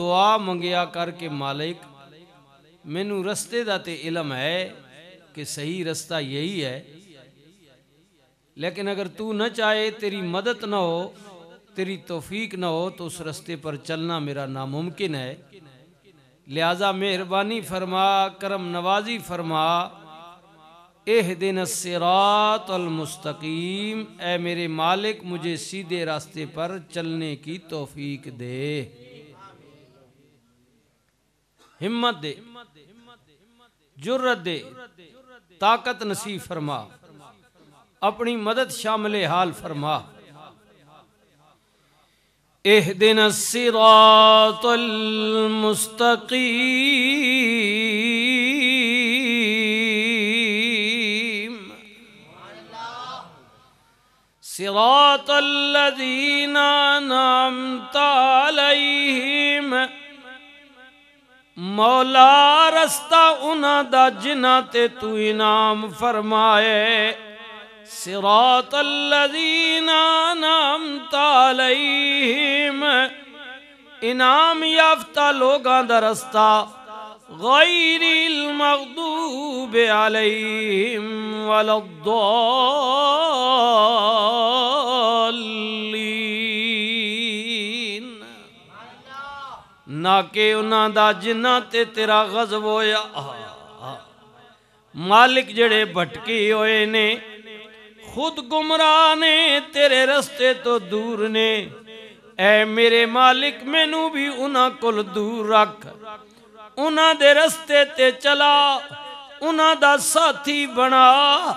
दुआ मंगया करके मालिक मैनू रस्ते का तो इलम है कि सही रस्ता यही है लेकिन अगर तू न चाहे तेरी मदद न हो तेरी तोफीक न हो तो उस रस्ते पर चलना मेरा नामुमकिन है लिहाजा मेहरबानी फरमा करम नवाजी फरमा एह दिन सिरातमस्तकीम ए मेरे मालिक मुझे सीधे रास्ते पर चलने की तोफीक दे हिम्मत दे जुर्रत दे ताकत नसीब फरमा अपनी मदद शामिल हाल फरमा एह दिन मुस्तकी सिरातल्लदीना नामता मौला रस्ता उन्होंने जिन्हों ते तू इनाम फरमाए सिरातलना नाम तालम इनाम याफ्ता लोगों का रस्ता गैरिल मखदूब अलम वाल ਨਾ ਕਿ ਉਹਨਾਂ ਦਾ ਜਿਨ੍ਹਾਂ ਤੇ ਤੇਰਾ ਗਜ਼ਬ ਹੋਇਆ ਮਾਲਕ ਜਿਹੜੇ ਭਟਕੇ ਹੋਏ ਨੇ ਖੁਦ ਗੁਮਰਾਹ ਨੇ ਤੇਰੇ ਰਸਤੇ ਤੋਂ ਦੂਰ ਨੇ ਐ ਮੇਰੇ ਮਾਲਕ ਮੈਨੂੰ ਵੀ ਉਹਨਾਂ ਕੋਲ ਦੂਰ ਰੱਖ ਉਹਨਾਂ ਦੇ ਰਸਤੇ ਤੇ ਚਲਾ ਉਹਨਾਂ ਦਾ ਸਾਥੀ ਬਣਾ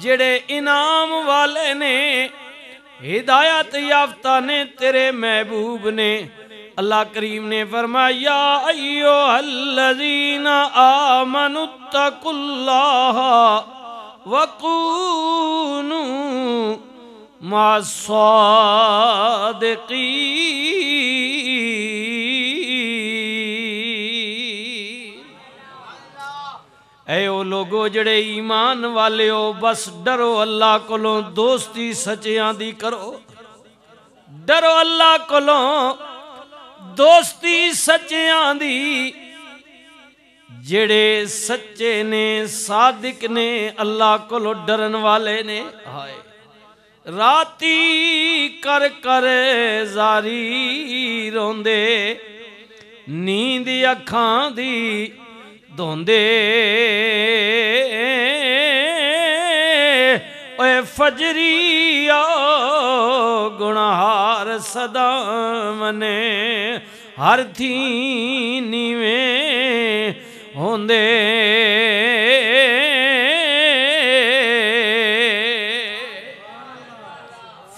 ਜਿਹੜੇ ਇਨਾਮ ਵਾਲੇ ਨੇ ਹਿਦਾਇਤ ਯਾਫਤਾ ਨੇ ਤੇਰੇ ਮਹਿਬੂਬ ਨੇ अल्लाह करीम ने फरमाया अयो हल्लजीना लोगो जड़े ईमान वाले हो बस डरो अल्लाह को दोस्ती सचिया दी करो डरो अल्लाह को ਦੋਸਤੀ ਸੱਚਿਆਂ ਦੀ ਜਿਹੜੇ ਸੱਚੇ ਨੇ ਸਾਦਿਕ ਨੇ ਅੱਲਾ ਕੋਲੋਂ ਡਰਨ ਵਾਲੇ ਨੇ ਹਾਏ ਰਾਤੀ ਕਰ ਕਰ ਜ਼ਾਰੀ ਰੋਂਦੇ ਨੀਂਦ ਅੱਖਾਂ ਦੀ ਧੋਂਦੇ ਓਏ ਫਜਰੀਆ ਗੁਨਾਹਾਰ ਸਦਾ ਮਨੇ हर थी नीवेंदे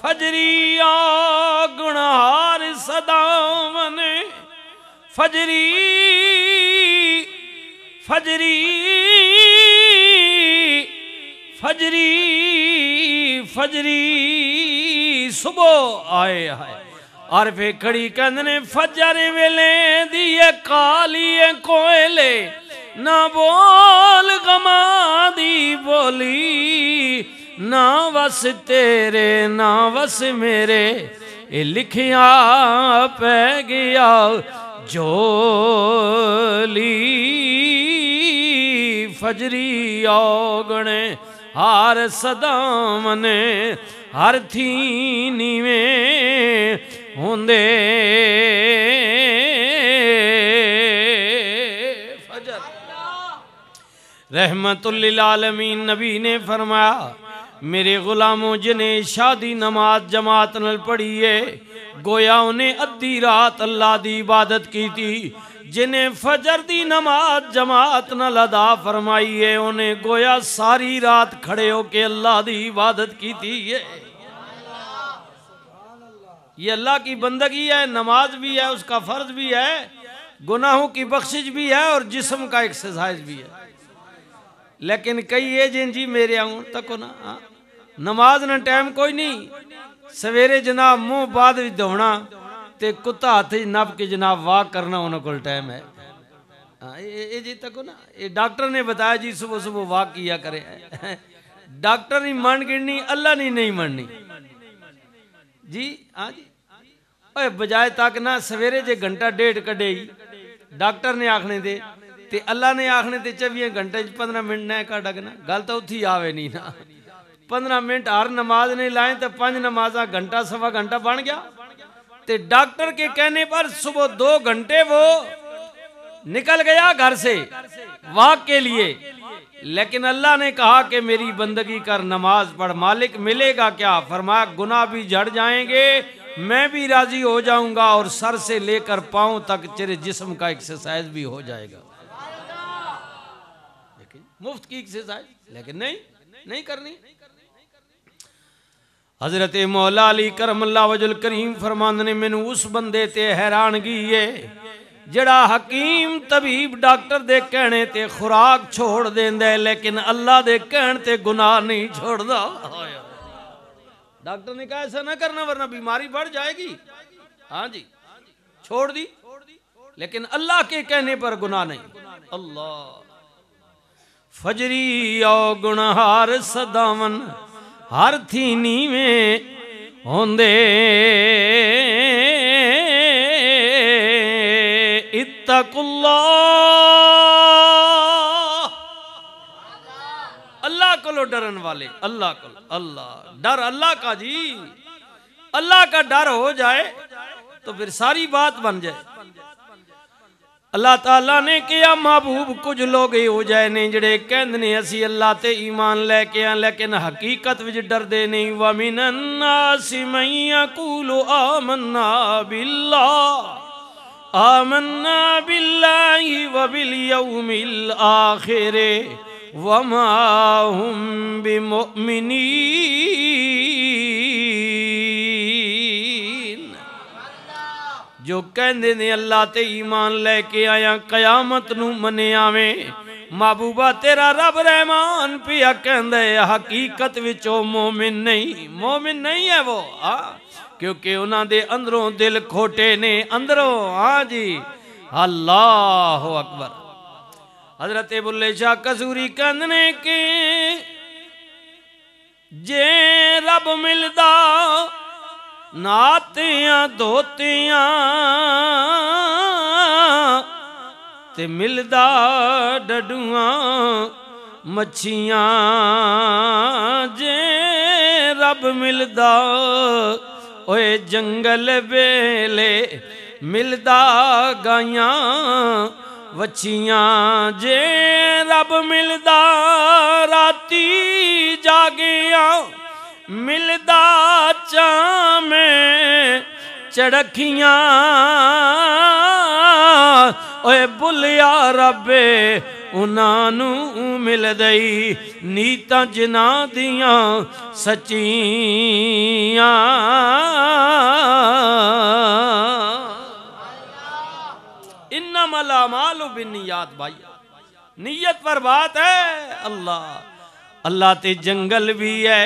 फजरी आ गुणार फजरी फजरी फजरी फजरी सुबोह आए आहे और फिर खड़ी कंदने फजर वेले दिए कालिए कोयले ना बोल गमा दी बोली ना बस तेरे ना बस मेरे ये लिखिया पै गया जोली फजरी औगणे हर सदा मने हर थी नीवे होंदे ਫਜਰ आलमीन नबी ने फरमाया मेरे गुलामों जिन्हें शादी नमाज जमात नल पढ़ी है गोया उन्हें अद्धी रात अल्लाह की इबादत की थी जिन्हें फजर दी नमाज जमात नल अदा फरमाई है उन्हें गोया सारी रात खड़े होके अल्लाह की इबादत की थी है ये अल्लाह की बंदगी है नमाज भी है उसका फर्ज भी है गुनाहों की बख्शिश भी है और जिस्म का एक्सरसाइज भी है लेकिन कई एजेंट जी मेरे आऊ तक ना आ, हाँ, नमाज ना टाइम कोई नहीं सवेरे जनाब मुंह बाद भी धोना ते कुत्ता हाथ नप के जनाब वाक करना उन्होंने को टाइम है ये हाँ, जी तक ना ये डॉक्टर ने बताया जी सुबह सुबह वाक किया करे डॉक्टर नहीं मन गिननी अल्लाह नहीं नहीं मननी ਜੀ ਹਾਂ ਜੀ ਓਏ ਬਜਾਏ ਤੱਕ ਨਾ ਸਵੇਰੇ ਜੇ ਘੰਟਾ ਡੇਢ ਕੱਢੇਈ ਡਾਕਟਰ ਨੇ ਆਖਣੇ ਦੇ ਤੇ ਅੱਲਾ ਨੇ ਆਖਣੇ ਤੇ 24 ਘੰਟੇ ਚ 15 ਮਿੰਟ ਨਾ ਕੱਢ ਅਗਨਾ ਗੱਲ ਤਾਂ ਉੱਥੀ ਆਵੇ ਨਹੀਂ ਨਾ 15 ਮਿੰਟ ਹਰ ਨਮਾਜ਼ ਨੇ ਲਾਏ ਤੇ ਪੰਜ ਨਮਾਜ਼ਾਂ ਘੰਟਾ ਸਵਾ ਘੰਟਾ ਬਣ ਗਿਆ ਤੇ डॉक्टर के कहने पर सुबह दो घंटे वो निकल गया घर से वाक के लिए लेकिन अल्लाह ने कहा कि मेरी बंदगी कर नमाज पढ़ मालिक मिलेगा क्या फरमाया गुना भी झड़ जाएंगे मैं भी राजी हो जाऊंगा और सर से लेकर पाओ तक तेरे जिस्म का एक्सरसाइज भी हो जाएगा लेकिन मुफ्त की एक्सरसाइज लेकिन नहीं नहीं करनी हजरत मौला अली करमल्ला वजुल करीम फरमान ने मैनू उस बंदे ते हैरानगी है जड़ा हकीम तबीब डॉक्टर दे कहने ते खुराक छोड़ दे लेकिन अल्लाह के कहने गुनाह नहीं छोड़ता डॉक्टर ने कहा ऐसा ना करना वरना बीमारी बढ़ जाएगी हाँ जी छोड़ दी लेकिन अल्लाह के कहने पर गुनाह नहीं अल्लाह फजरी औ गुणहार सदावन हर थी नीवे होंदे अल्लाह को डरन वाले अल्लाह को अल्लाह डर अल्लाह का जी अल्लाह का डर हो जाए तो फिर सारी बात बन जाए अल्लाह तला ने किया महबूब कुछ लोग हो जाए ने जड़े कहते असी अल्लाह ते ईमान लैके आ लेकिन हकीकत विच डरते नहीं वमिन सिमैया मैया कूलो आमन्ना बिल्ला आमन्ना बिल्लाहि वबिल यौमिल आखिर वमा हुम बिमुमिनीन जो कहते ने अल्लाह ते ईमान लेके आया कयामत नु मने आवे महबूबा तेरा रब रहमान पिया कहते हकीकत मोमिन नहीं मोमिन नहीं है वो हाँ क्योंकि उन्होंने अंदरों दिल खोटे ने अंदरों हाँ जी अल्लाह अकबर हजरत बुल्ले शाह कसूरी कहने के जे रब मिलदा नातियां धोतियां ਤੇ ਮਿਲਦਾ ਡਡੂਆਂ ਮੱਛੀਆਂ ਜੇ ਰੱਬ ਮਿਲਦਾ ਓਏ ਜੰਗਲ ਵੇਲੇ ਮਿਲਦਾ ਗਾਈਆਂ ਵੱਛੀਆਂ ਜੇ ਰੱਬ ਮਿਲਦਾ ਰਾਤੀ ਜਾਗਿਆ ਮਿਲਦਾ ਚਾਵੇਂ ਚੜਖੀਆਂ रबे ਬੁਲਿਆ मिल गई नीत ਮਿਲਦਈ दिया ਜਿਨ੍ਹਾਂ ਦੀਆਂ मला इन्नमल अमाल बिनियात भाई नीयत पर बात है अल्लाह अल्लाह ते जंगल भी है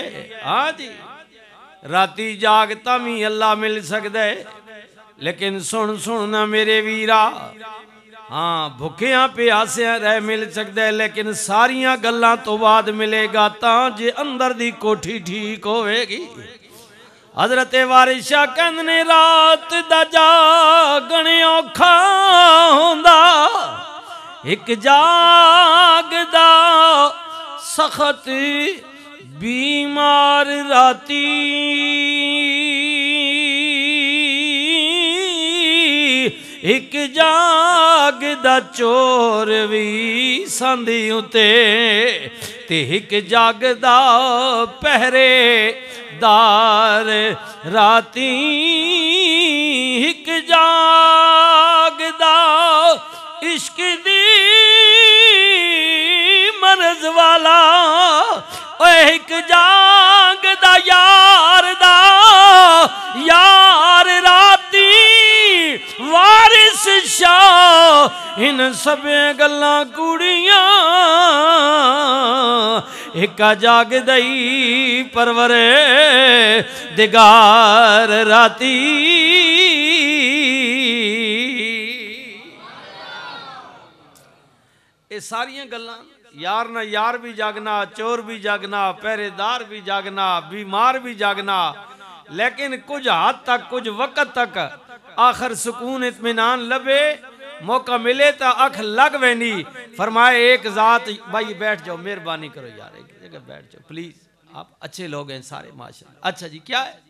हाँ जी राती जागता भी अल्लाह मिल सकता है लेकिन सुन सुन ना मेरे वीरा हां भुखिया प्यासिया रह मिल सकता लेकिन सारिया गलों तो बाद मिलेगा ता जे अंदर दी कोठी ठीक होगी हजरत वारिशा कहने रात दा जागण औखा होंदा एक जागदा सखत बीमार राती एक जाग दोर भी संधी उते एक जाग दार राती एक जाग दश्क मनज वाला एक जाग दया इन सब गल्ला कुड़िया एक जाग दई परवरे दिगार राती ये सारिया गल यार ना यार भी जागना चोर भी जागना पहरेदार भी जागना बीमार भी जागना लेकिन कुछ हद तक कुछ वक्त तक आखिर सुकून इतमान लभे मौका मिले तो अख लग वेनी फरमाए एक जात भाई बैठ जाओ मेहरबानी करो यार एक जगह बैठ जाओ प्लीज आप अच्छे लोग हैं सारे माशा अच्छा जी क्या है